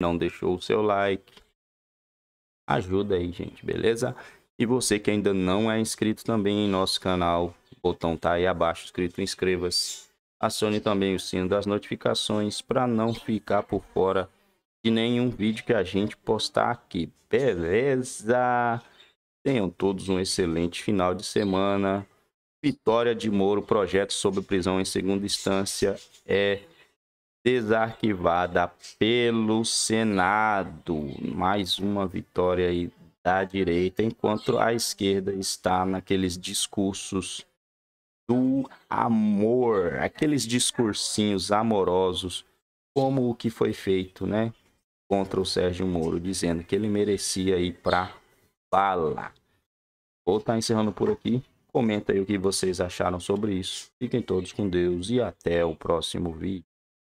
não deixou o seu like, ajuda aí, gente, beleza? E você que ainda não é inscrito também em nosso canal, o botão tá aí abaixo escrito inscreva-se. Acione também o sino das notificações para não ficar por fora de nenhum vídeo que a gente postar aqui, beleza? Tenham todos um excelente final de semana. Vitória de Moro, projeto sobre prisão em segunda instância é desarquivada pelo Senado. Mais uma vitória aí da direita, enquanto a esquerda está naqueles discursos do amor, aqueles discursinhos amorosos, como o que foi feito, né, contra o Sérgio Moro, dizendo que ele merecia ir para bala. Vou estar tá encerrando por aqui. Comenta aí o que vocês acharam sobre isso. Fiquem todos com Deus e até o próximo vídeo.